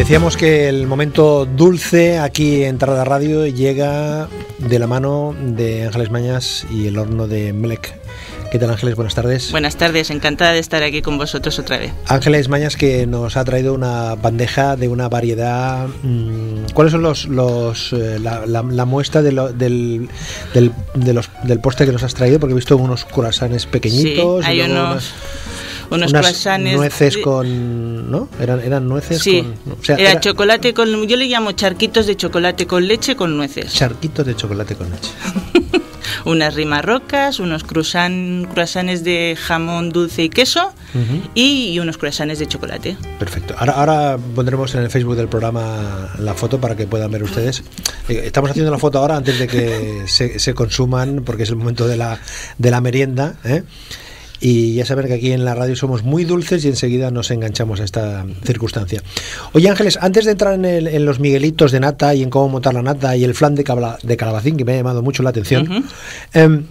Decíamos que el momento dulce aquí en Tarada Radio llega de la mano de Ángeles Mañas y el horno de Melec. ¿Qué tal Ángeles? Buenas tardes. Buenas tardes, encantada de estar aquí con vosotros otra vez. Ángeles Mañas que nos ha traído una bandeja de una variedad... Mm, ¿Cuáles son los, los eh, la, muestra del, del, los, del postre que nos has traído? Porque he visto unos corazones pequeñitos. Sí, hay unos unos unas croissants nueces con no eran eran nueces sí con, o era, chocolate con yo le llamo charquitos de chocolate con leche con nueces charquitos de chocolate con leche unas rimarrocas unos croissants croissants de jamón dulce y queso y, unos croissants de chocolate perfecto ahora ahora pondremos en el Facebook del programa la foto para que puedan ver ustedes eh, estamos haciendo la foto ahora antes de que se, consuman porque es el momento de la de la merienda ¿eh? Y ya saben que aquí en la radio somos muy dulces y enseguida nos enganchamos a esta circunstancia. Oye Ángeles, antes de entrar en, los Miguelitos de nata y en cómo montar la nata y el flan de, calabacín, que me ha llamado mucho la atención, em,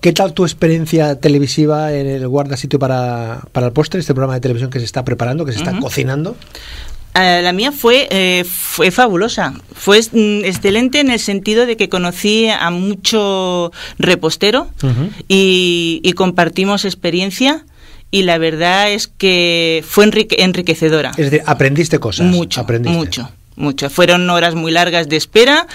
¿Qué tal tu experiencia televisiva en el guardasitio para, para el postre, este programa de televisión que se está preparando, que se está cocinando? Eh, la mía fue, eh, fabulosa. Fue mm, excelente en el sentido de que conocí a mucho repostero y, compartimos experiencia y la verdad es que fue enriquecedora. Es decir, aprendiste cosas. Mucho, aprendiste. mucho. Mucho. Fueron horas muy largas de espera.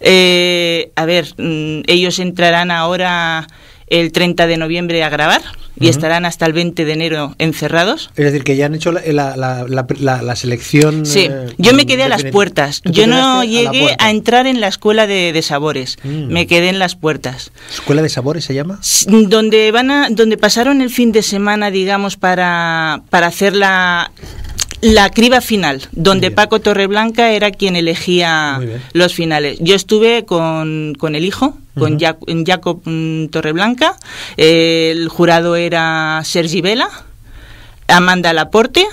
Eh, a ver, mm, ellos entrarán ahora el 30 de noviembre a grabar y estarán hasta el 20 de enero encerrados. Es decir, que ya han hecho la, eh, la, selección. Sí, eh, yo me mm, quedé a las puertas. Yo no llegué a, entrar en la escuela de, sabores. Mm. Me quedé en las puertas. ¿Escuela de sabores se llama? Donde, van a, donde pasaron el fin de semana, digamos, para, para hacer la, la criba final, donde Paco Torreblanca era quien elegía los finales. Yo estuve con, con el hijo, con Jacob mm, Torreblanca, el jurado era Sergi Vela, Amanda Laporte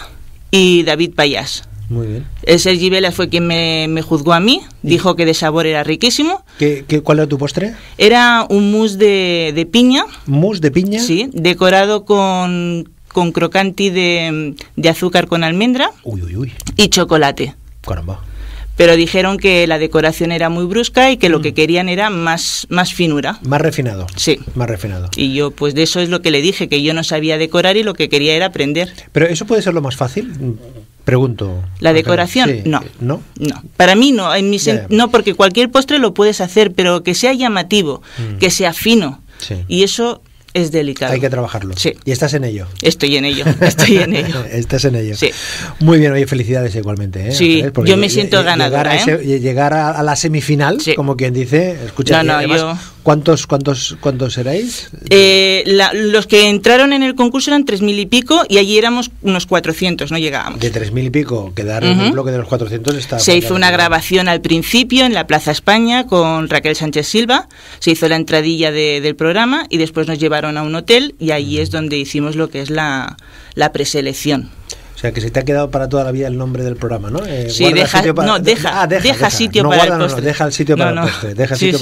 y David Payas. Muy bien. Eh, Sergi Vela fue quien me, juzgó a mí, dijo que de sabor era riquísimo. ¿Qué, ¿Qué, cuál era tu postre? Era un mousse de, de piña. ¿Mousse de piña? Sí, decorado con con crocanti de, azúcar con almendra y chocolate. Pero dijeron que la decoración era muy brusca y que lo que mm. querían era más, más finura. Más refinado. Sí. Más refinado. Y yo, pues de eso es lo que le dije, que yo no sabía decorar y lo que quería era aprender. Pero eso puede ser lo más fácil. Pregunto. ¿La decoración? No. no. No. Para mí no. En No, porque cualquier postre lo puedes hacer, pero que sea llamativo, mm. que sea fino. Y eso es delicado. Hay que trabajarlo. Sí. Y estás en ello. Estoy en ello, estoy en ello. estás en ello. Sí. Muy bien, oye, felicidades igualmente. ¿eh? Sí, yo me siento ganadora. Llegar, a, ¿eh? llegar a, la semifinal, como quien dice, escucha, ¿cuántos, cuántos, cuántos seréis? Eh, los que entraron en el concurso eran tres mil y pico y allí éramos unos 400, no llegábamos. De tres mil y pico, quedar en el bloque de los 400 está... Se hizo una grabación al principio en la Plaza España con Raquel Sánchez Silva, se hizo la entradilla del programa y después nos llevaron a un hotel y ahí es donde hicimos lo que es la, la preselección. O sea, que se te ha quedado para toda la vida el nombre del programa, ¿no? Eh, sí, deja, sitio para, no, deja, ah, deja, sitio para el postre. No, deja el sitio para el postre, deja sitio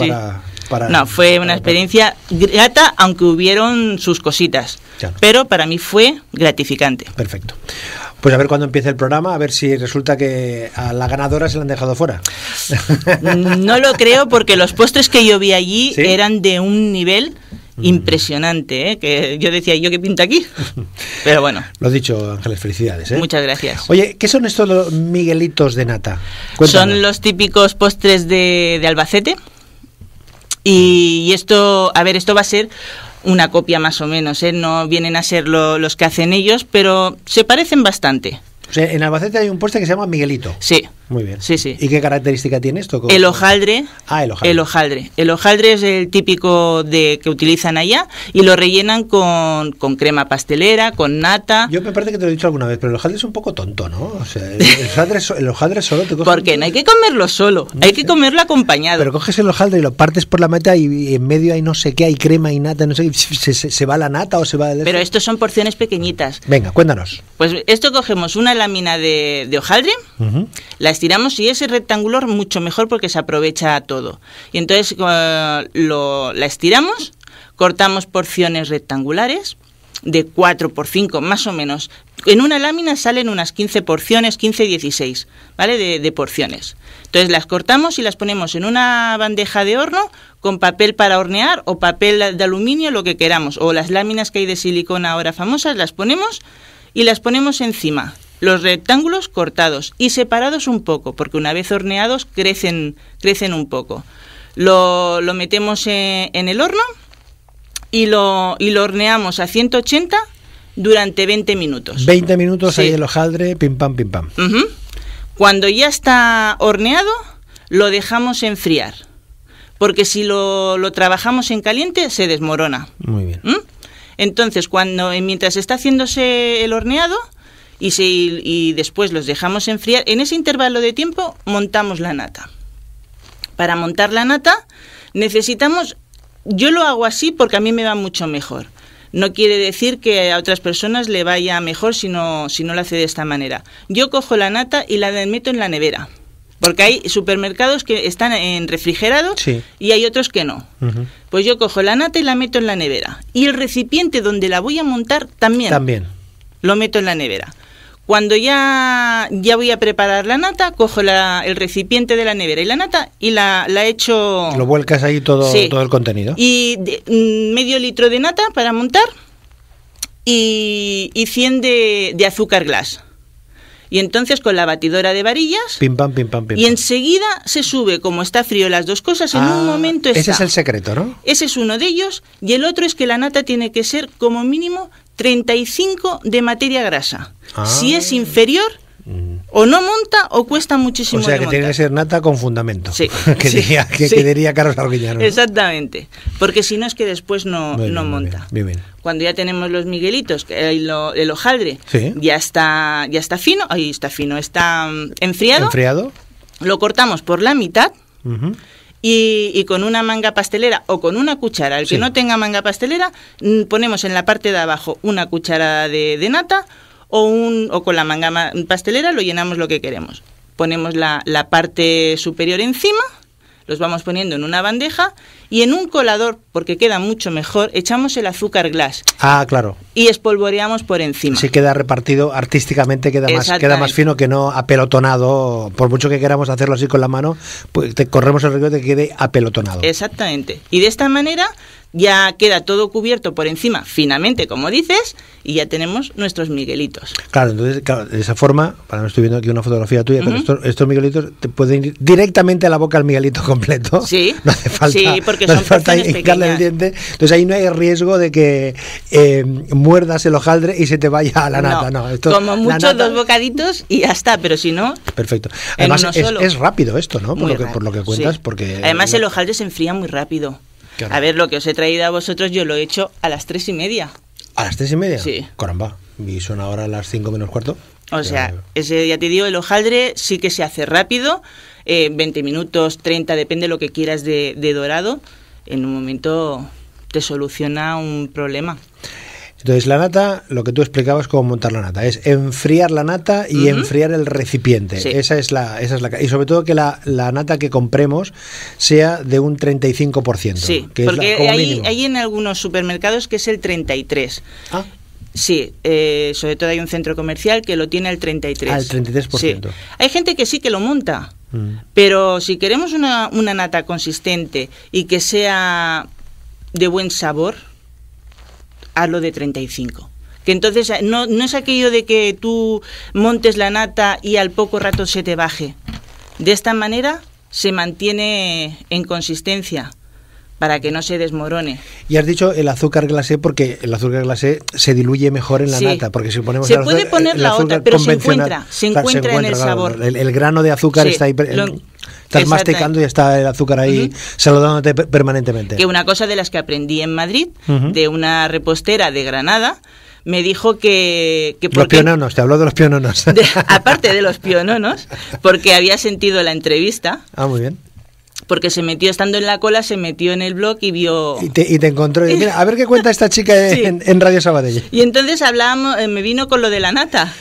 Para, No, fue una experiencia grata, aunque hubieron sus cositas, pero para mí fue gratificante. Perfecto. Pues a ver cuándo empieza el programa, a ver si resulta que a la ganadora se la han dejado fuera. Mm, no lo creo porque los postres que yo vi allí eran de un nivel mm. impresionante, ¿eh? que yo decía, ¿yo qué pinta aquí? Pero bueno. Lo dicho, Ángeles, felicidades. ¿eh? Muchas gracias. Oye, ¿qué son estos los miguelitos de nata? Son los típicos postres de, Albacete. y esto, a ver, esto va a ser una copia más o menos, ¿eh? no vienen a ser los que hacen ellos, pero se parecen bastante. en Albacete hay un puesto que se llama Miguelito. Sí. Muy bien. Sí, sí. ¿Y qué característica tiene esto? El hojaldre. Ah, el hojaldre. El hojaldre. El hojaldre es el típico de que utilizan allá y lo rellenan con, crema pastelera, con nata. Yo me parece que te lo he dicho alguna vez, pero el hojaldre es un poco tonto, ¿no? O sea, el, hojaldre, el hojaldre, solo te coge... Porque no hay que comerlo solo, hay que comerlo acompañado. Pero coges el hojaldre y lo partes por la meta y, en medio hay no sé qué, hay crema y nata, no sé si se, se, va la nata o se va... Pero estos son porciones pequeñitas. Venga, cuéntanos. Pues esto cogemos una lámina de, de hojaldre la estiramos y ese rectangular mucho mejor porque se aprovecha todo. Y entonces eh, la estiramos, cortamos porciones rectangulares de 4 por 5 más o menos. En una lámina salen unas 15 porciones, 15, 16, ¿vale? De, de porciones. Entonces las cortamos y las ponemos en una bandeja de horno con papel para hornear o papel de aluminio, lo que queramos. O las láminas que hay de silicona ahora famosas, las ponemos y las ponemos encima los rectángulos cortados y separados un poco, porque una vez horneados crecen, crecen un poco. Lo, metemos e, en, el horno y lo, y lo horneamos a 180 durante 20 minutos. 20 minutos ahí ahí el hojaldre, pim pam, pim pam. Cuando ya está horneado, lo dejamos enfriar, porque si lo, trabajamos en caliente, se desmorona. Muy bien. ¿Mm? Entonces, cuando, mientras está haciéndose el horneado, y, después los dejamos enfriar. En ese intervalo de tiempo montamos la nata. Para montar la nata necesitamos, yo lo hago así porque a mí me va mucho mejor. No quiere decir que a otras personas le vaya mejor si no, si no lo hace de esta manera. Yo cojo la nata y la meto en la nevera. Porque hay supermercados que están en refrigerado y hay otros que no. Pues yo cojo la nata y la meto en la nevera. Y el recipiente donde la voy a montar también. También. Lo meto en la nevera. Cuando ya, ya voy a preparar la nata, cojo el recipiente de la nevera y la nata y la, la echo... Lo vuelcas ahí todo, todo el contenido. Y mm, medio litro de nata para montar y, y 100 de, azúcar glass. Y entonces con la batidora de varillas. Pim, pam, pim, pam, pim, y enseguida se sube, como está frío las dos cosas, en un ah, momento está. Ese es el secreto, ¿no? Ese es uno de ellos. Y el otro es que la nata tiene que ser como mínimo 35 de materia grasa. Ah. Si es inferior, mm. o no monta o cuesta muchísimo. O sea, que tiene que ser nata con fundamento. Sí. que, diría, Carlos Exactamente. Porque si no es que después no, no monta. Cuando ya tenemos los miguelitos, el, el hojaldre ya, está, ya está fino, ahí está fino, está mm, enfriado. Enfriado. Lo cortamos por la mitad y, con una manga pastelera o con una cuchara, el que no tenga manga pastelera, mm, ponemos en la parte de abajo una cuchara de, nata o, un, con la manga pastelera lo llenamos lo que queremos. Ponemos la, la parte superior encima, los vamos poniendo en una bandeja y en un colador, porque queda mucho mejor, echamos el azúcar glass. Ah, claro. Y espolvoreamos por encima. se queda repartido artísticamente, queda más, queda más fino que no apelotonado. Por mucho que queramos hacerlo así con la mano, pues corremos el riesgo de que quede apelotonado. Exactamente. Y de esta manera ya queda todo cubierto por encima finamente, como dices, y ya tenemos nuestros miguelitos. Claro, entonces, de esa forma, para no estoy viendo aquí una fotografía tuya, estos, miguelitos te pueden ir directamente a la boca al miguelito completo. Sí. No hace falta. Sí, porque falta el diente. Entonces ahí no hay riesgo de que eh, muerdas el hojaldre y se te vaya a la nata. como mucho dos bocaditos y ya está, pero si no. Perfecto. Además, es, rápido esto, ¿no? Por, lo que, cuentas, porque. Además, el hojaldre se enfría muy rápido. A ver, lo que os he traído a vosotros, yo lo he hecho a las tres y media. ¿A las tres y media? Sí. Caramba. ¿Y son ahora las cinco menos cuarto? O sea, ese, ya te digo, el hojaldre sí que se hace rápido, 20 eh, minutos, 30, depende lo que quieras de, dorado. En un momento te soluciona un problema. Entonces la nata, lo que tú explicabas cómo montar la nata, es enfriar la nata y enfriar el recipiente. Esa es la, esa es la y sobre todo que la, nata que compremos sea de un 35%. Sí, porque hay, hay, en algunos supermercados que es el 33. Ah. Sí, eh, sobre todo hay un centro comercial que lo tiene al 33%. Al 33%. Sí. Hay gente que sí que lo monta, mm. pero si queremos una, una, nata consistente y que sea de buen sabor, hazlo de 35%. Que entonces eh, no, no es aquello de que tú montes la nata y al poco rato se te baje. De esta manera se mantiene en consistencia para que no se desmorone. Y has dicho el azúcar glacé porque el azúcar glacé se diluye mejor en la nata, porque si ponemos se el azúcar, puede poner la otra, pero se encuentra, en el sabor. El, grano de azúcar está ahí. estás masticando y está el azúcar ahí saludándote permanentemente. Que una cosa de las que aprendí en Madrid, de una repostera de Granada, me dijo que... los piononos, te habló de los piononos. aparte de los piononos, porque había sentido la entrevista. Ah, muy bien porque se metió estando en la cola, se metió en el blog y vio... Y te, encontró. mira, a ver qué cuenta esta chica en, Radio Sabadell. Y entonces hablábamos, eh, me vino con lo de la nata.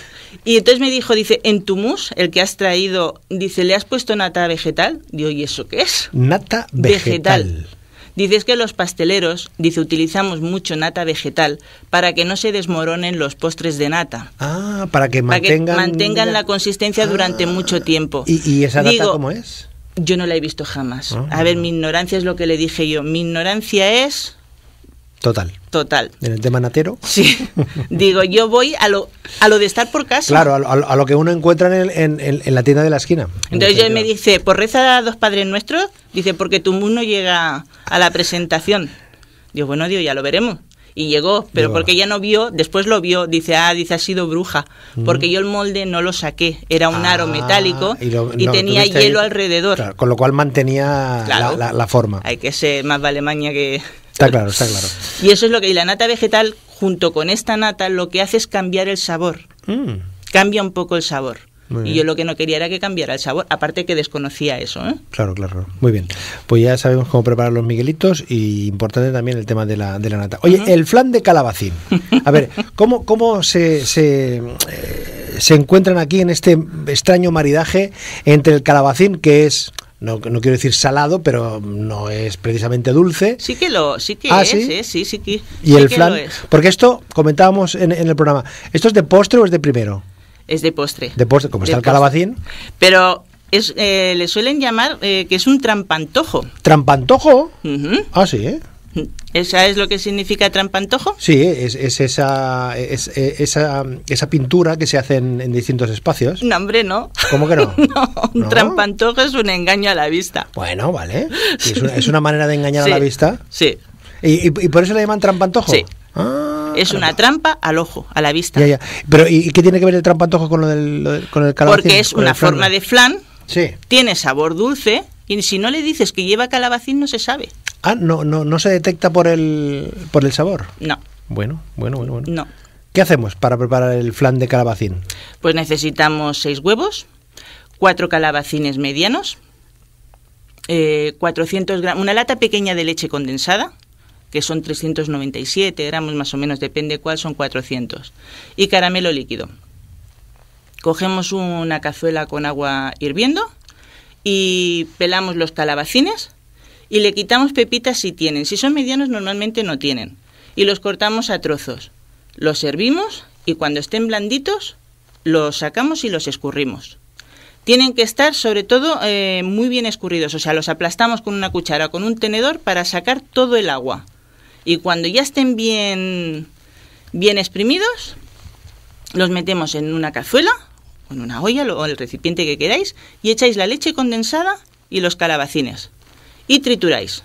Y entonces me dijo, dice, en tu mousse, el que has traído, dice, ¿le has puesto nata vegetal? Digo, ¿y eso qué es? Nata vegetal. vegetal. Dice, es que los pasteleros, dice, utilizamos mucho nata vegetal para que no se desmoronen los postres de nata. Ah, para que mantengan, la consistencia durante ah. mucho tiempo. ¿Y, esa nata cómo es? Yo no la he visto jamás. Ah. a ver, mi ignorancia es lo que le dije yo. Mi ignorancia es... Total. Total. En el tema natero. Sí. Digo, yo voy a lo, a lo de estar por casa. Claro, a lo, que uno encuentra en, la tienda de la esquina. Entonces él me dice, por pues reza a dos padres nuestros. Dice, porque tu mundo llega a la presentación. Digo, bueno, Dios, ya lo veremos y llegó, pero porque ella no vio, después lo vio, dice, ah, dice, ha sido bruja, mm. porque yo el molde no lo saqué, era un aro ah, metálico y, tenía hielo alrededor. con lo cual mantenía la, forma. Hay que ser más Alemania que... Está claro, está claro. Y eso es lo que, y la nata vegetal, junto con esta nata, lo que hace es cambiar el sabor. Mm. Cambia un poco el sabor y yo lo que no quería era que cambiara el sabor, aparte que desconocía eso. ¿eh? Claro, claro. Muy bien. Pues ya sabemos cómo preparar los miguelitos y importante también el tema de la, de la nata. Oye, el flan de calabacín. A ver, ¿cómo, cómo se, eh, se, encuentran aquí en este extraño maridaje entre el calabacín, que es no, no, quiero decir salado, pero no es precisamente dulce. Sí que lo, sí que ah, es, ¿sí? ¿eh? sí, sí, que, y el flan, porque esto comentábamos en, en, el programa. ¿Esto es de postre o es de primero? Es de postre. De postre, como está el calabacín. Pero es, eh, le suelen llamar eh, que es un trampantojo. ¿Trampantojo? Ah, sí, ¿eh? ¿Esa es lo que significa trampantojo? Sí, es, e, esa, esa, pintura que se hace en, distintos espacios. No, hombre, no. ¿Cómo que no? un trampantojo es un engaño a la vista. Bueno, vale. Es una, manera de engañar a la vista. Sí. ¿Y, por eso le llaman trampantojo? Sí. Ah es una trampa al ojo, a la vista. Pero ¿y qué tiene que ver el trampantojo con lo del, con el calabacín? Porque es una forma de flan, sí. tiene sabor dulce y si no le dices que lleva calabacín no se sabe. Ah, no, no, no se detecta por el, por el sabor. No. Bueno, bueno, bueno, bueno. No. ¿Qué hacemos para preparar el flan de calabacín? Pues necesitamos seis huevos, cuatro calabacines medianos, eh, gramos, una lata pequeña de leche condensada, que son 397 gramos más o menos, depende cuál, son 400. Y caramelo líquido. Cogemos una cazuela con agua hirviendo y pelamos los calabacines y le quitamos pepitas si tienen. Si son medianos normalmente no tienen. Y los cortamos a trozos. Los servimos y cuando estén blanditos los sacamos y los escurrimos. Tienen que estar sobre todo eh, muy bien escurridos, o sea, los aplastamos con una cuchara o con un tenedor para sacar todo el agua y cuando ya estén bien, bien exprimidos, los metemos en una cazuela, en una olla o el recipiente que queráis, y echáis la leche condensada y los calabacines. Y trituráis.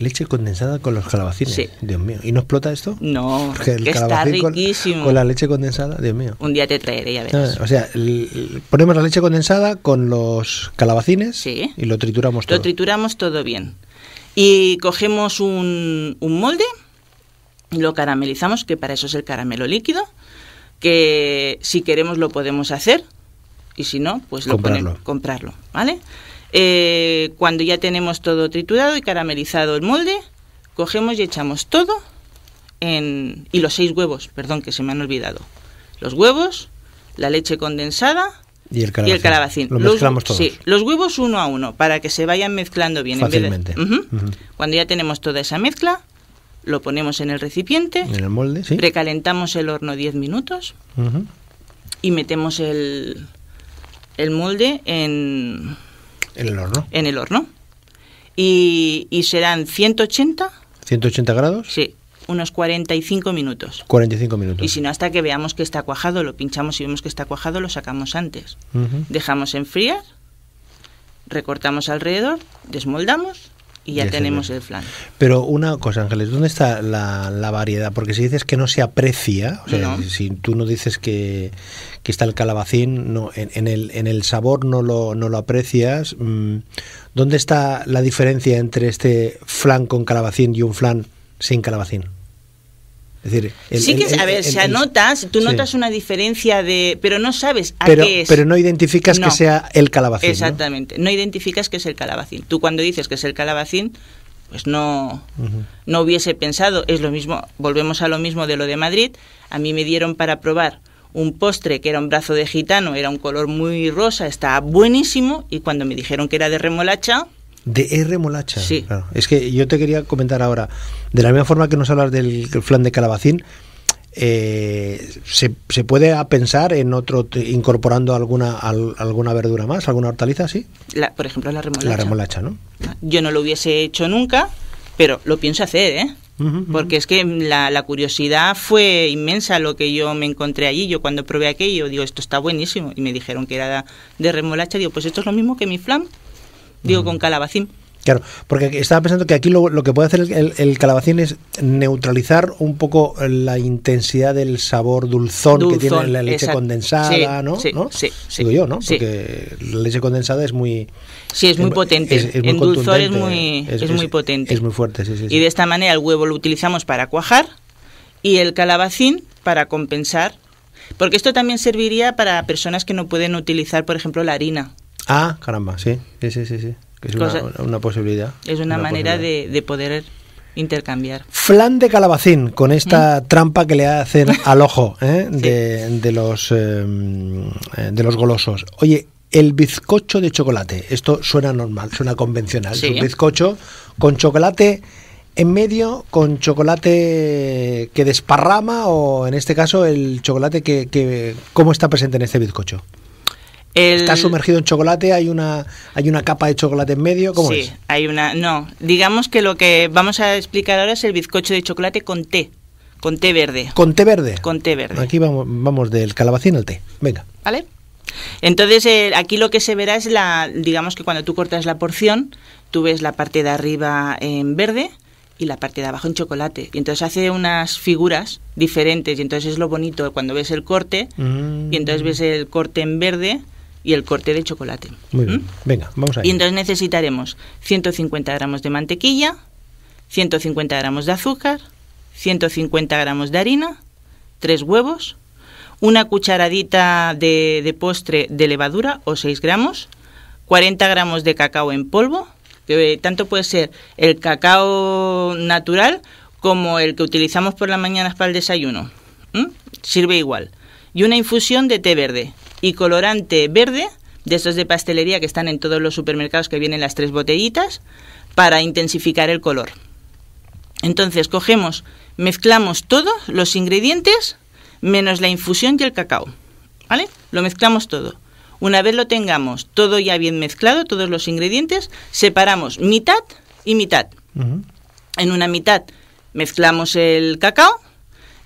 Leche condensada con los calabacines. Sí. Dios mío. ¿Y no explota esto? No, que está riquísimo. Con, la leche condensada, Dios mío. Un día te traeré, ya verás. Ah, o sea, ponemos la leche condensada con los calabacines y lo trituramos todo. Lo trituramos todo bien. Y cogemos un, un molde, lo caramelizamos, que para eso es el caramelo líquido, que si queremos lo podemos hacer y si no, pues lo comprarlo. comprarlo ¿vale? Eh, cuando ya tenemos todo triturado y caramelizado el molde, cogemos y echamos todo en, y los seis huevos, perdón, que se me han olvidado. Los huevos, la leche condensada y el calabacín. los, huevos uno a uno para que se vayan mezclando bien. Fácilmente. Cuando ya tenemos toda esa mezcla, lo ponemos en el recipiente. En el molde, sí. Precalentamos el horno 10 minutos y metemos el, el molde en, en el horno. En el horno. Y, y serán 180. 180 grados. Sí, unos 45 minutos. 45 minutos. Y si no, hasta que veamos que está cuajado, lo pinchamos y vemos que está cuajado, lo sacamos antes. Dejamos enfriar, recortamos alrededor, desmoldamos y ya, tenemos el flan. Pero una cosa, Ángeles, ¿dónde está la, variedad? Porque si dices que no se aprecia, o sea, si tú no dices que, está el calabacín, no, en, en, el, en el sabor no lo, no lo aprecias. Mm, ¿Dónde está la diferencia entre este flan con calabacín y un flan sin calabacín? sí que, a ver, se anotas tú notas una diferencia de, pero no sabes a qué es. Pero no identificas que sea el calabacín. Exactamente, ¿no? identificas que es el calabacín. Tú cuando dices que es el calabacín, pues no, no hubiese pensado. Es lo mismo, volvemos a lo mismo de lo de Madrid. A mí me dieron para probar un postre que era un brazo de gitano, era un color muy rosa, estaba buenísimo, y cuando me dijeron que era de remolacha, de remolacha? Sí. Claro. Es que yo te quería comentar ahora, de la misma forma que nos hablas del flan de calabacín, eh, se, puede pensar en otro incorporando alguna alguna verdura más, alguna hortaliza, sí. por ejemplo, la remolacha. La remolacha, ¿no? Ah, yo no lo hubiese hecho nunca, pero lo pienso hacer, ¿eh? Porque es que la, la, curiosidad fue inmensa lo que yo me encontré allí. Yo cuando probé aquello, digo, esto está buenísimo. Y me dijeron que era de remolacha. Digo, pues esto es lo mismo que mi flam, digo mm. con calabacín. Claro, porque estaba pensando que aquí lo, que puede hacer el, calabacín es neutralizar un poco la intensidad del sabor dulzón, que tiene la leche condensada, ¿no? Sí, Sí, Digo yo, ¿no? Porque la leche condensada es muy... Sí, es muy potente. Es, muy muy, es, muy potente. Es muy fuerte, sí, sí. Y de esta manera el huevo lo utilizamos para cuajar y el calabacín para compensar porque esto también serviría para personas que no pueden utilizar, por ejemplo, la harina. Ah, caramba, sí, sí, sí, sí. es una, posibilidad. Es una, manera de, poder intercambiar. Flan de calabacín, con esta trampa que le hacen al ojo ¿eh? de, los, em, eh, de los golosos. Oye, el bizcocho de chocolate, esto suena normal, suena convencional. Es un bizcocho con chocolate en medio con chocolate que desparrama o en este caso el chocolate que, que cómo está presente en este bizcocho. Está sumergido en chocolate, hay una, hay una capa de chocolate en medio, ¿cómo sí, hay una, no, digamos que lo que vamos a explicar ahora es el bizcocho de chocolate con té, con té verde. ¿Con té verde? Con té verde. Aquí vamos, vamos del calabacín al té, venga. ¿Vale? Entonces, eh, aquí lo que se verá es la, digamos que cuando tú cortas la porción, tú ves la parte de arriba en verde, y la parte de abajo en chocolate. Y entonces hace unas figuras diferentes y entonces es lo bonito cuando ves el corte mm. y entonces ves el corte en verde y el corte de chocolate. Muy bien. ¿Mm? Venga, vamos a Y entonces necesitaremos 150 gramos de mantequilla, 150 gramos de azúcar, 150 gramos de harina, tres huevos, una cucharadita de, postre de levadura o 6 gramos, 40 gramos de cacao en polvo, que eh, tanto puede ser el cacao natural como el que utilizamos por las mañanas para el desayuno. ¿Mm? Sirve igual. Y una infusión de té verde, y colorante verde, de estos de pastelería que están en todos los supermercados que vienen las tres botellitas, para intensificar el color. Entonces cogemos, mezclamos todos los ingredientes menos la infusión y el cacao. ¿Vale? Lo mezclamos todo. Una vez lo tengamos todo ya bien mezclado, todos los ingredientes, separamos mitad y mitad. En una mitad mezclamos el cacao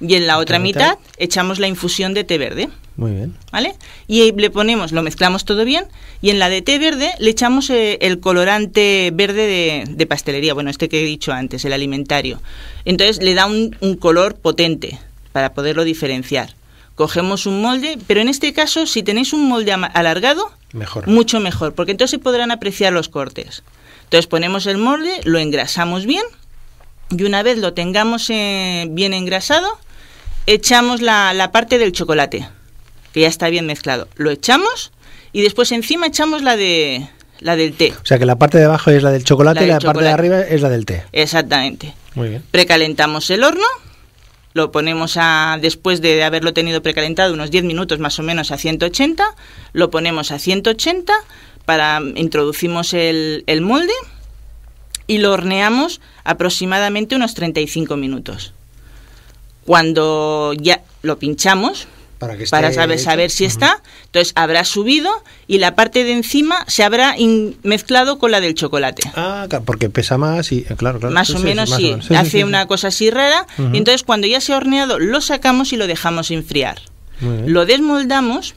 y en la otra mitad echamos la infusión de té verde. Muy bien. ¿Vale? Y le ponemos, lo mezclamos todo bien y en la de té verde le echamos eh, el colorante verde de, pastelería, bueno, este que he dicho antes, el alimentario. Entonces le da un, color potente para poderlo diferenciar. Cogemos un molde, pero en este caso si tenéis un molde alargado, mejor. mucho mejor, porque entonces podrán apreciar los cortes. Entonces ponemos el molde, lo engrasamos bien y una vez lo tengamos eh, bien engrasado, echamos la parte del chocolate ya está bien mezclado. Lo echamos y después encima echamos la de la del té. O sea que la parte de abajo es la del chocolate y la parte de arriba es la del té. Exactamente. Muy bien. Precalentamos el horno, lo ponemos a después de haberlo tenido precalentado unos 10 minutos más o menos a 180, lo ponemos a 180 para introducimos el, el molde y lo horneamos aproximadamente unos 35 minutos. Cuando ya lo pinchamos, para, saber, saber si está. Entonces habrá subido y la parte de encima se habrá mezclado con la del chocolate. Ah, porque pesa más y eh, claro, claro. Más, o, menos, sí. Hace una cosa así rara. Y entonces cuando ya se ha horneado lo sacamos y lo dejamos enfriar. Lo desmoldamos.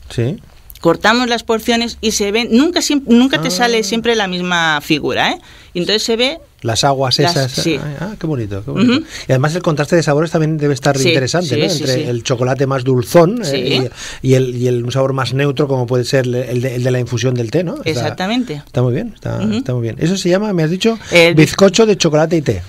cortamos las porciones y se ven, nunca, nunca te ah. sale siempre la misma figura, ¿eh? Entonces se ve las aguas esas. Sí. Ah, ah, qué bonito. Qué bonito. Y además el contraste de sabores también debe estar interesante, ¿no? Entre el chocolate más dulzón eh, y, el, un sabor más neutro, como puede ser el de, la infusión del té, ¿no? Exactamente. Está muy bien, está, muy bien. Eso se llama, me has dicho, bizcocho de chocolate y té.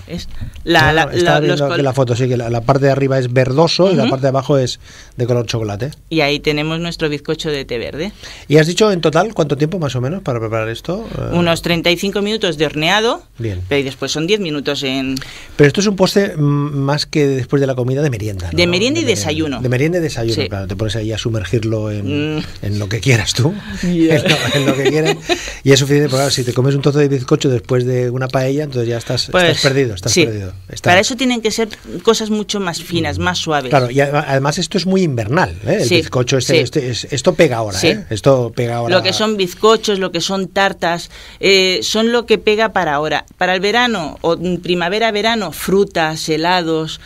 Ah, está que la foto, sí, que la, parte de arriba es verdoso y la parte de abajo es de color chocolate. Y ahí tenemos nuestro bizcocho de té verde. ¿Y has dicho en total cuánto tiempo más o menos para preparar esto? Eh, Unos 35 minutos de horneado. Bien y después son 10 minutos en... Pero esto es un poste más que después de la comida de merienda. De merienda y desayuno. De merienda y desayuno, claro. Te pones ahí a sumergirlo en, mm. lo que quieras tú. En, lo, que quieras. y es suficiente, si te comes un trozo de bizcocho después de una paella, entonces ya estás, pues, perdido. Estás perdido Para eso tienen que ser cosas mucho más finas, mm. más suaves. Claro, y además esto es muy invernal. ¿eh? El bizcocho, este, este, esto pega ahora. ¿eh? Esto pega ahora. Lo que son bizcochos, lo que son tartas, eh, son lo que pega para ahora. Para el verano o primavera-verano, frutas, helados,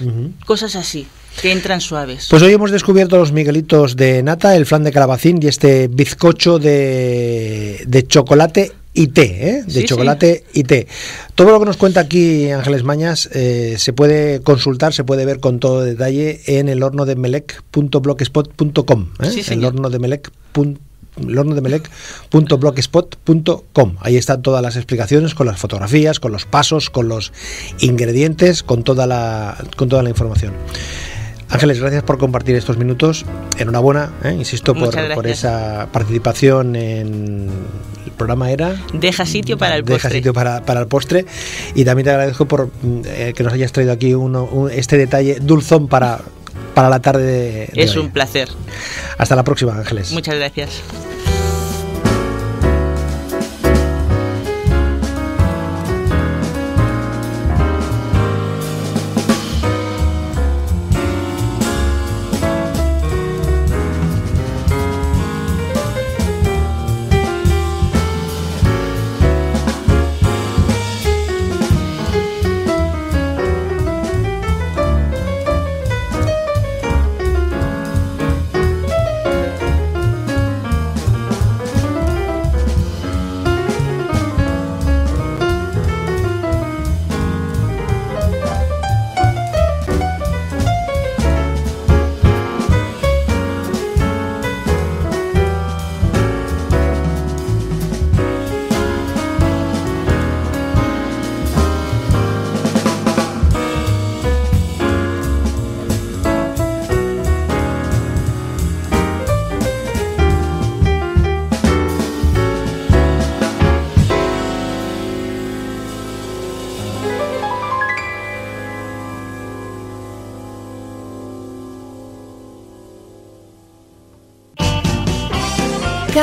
cosas así. Que entran suaves. Pues hoy hemos descubierto los miguelitos de nata, el flan de calabacín y este bizcocho de, de chocolate y té, ¿eh? de chocolate y té. Todo lo que nos cuenta aquí Ángeles Mañas eh, se puede consultar, se puede ver con todo detalle en el horno de melec.blogspot.com. ¿eh? el horno de lornodemelec.blogspot.com. Ahí están todas las explicaciones con las fotografías, con los pasos, con los ingredientes, con toda la, con toda la información. Ángeles, gracias por compartir estos minutos. Enhorabuena, ¿eh? insisto, por, esa participación en el programa era... Deja sitio para el postre. Deja sitio para, el postre. Y también te agradezco por eh, que nos hayas traído aquí uno, este detalle dulzón para para la tarde Es un placer. Hasta la próxima, Ángeles. Muchas gracias.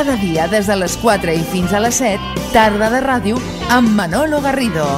Cada dia des de les 4 i fins a les 7, tarda de ràdio amb Manolo Garrido.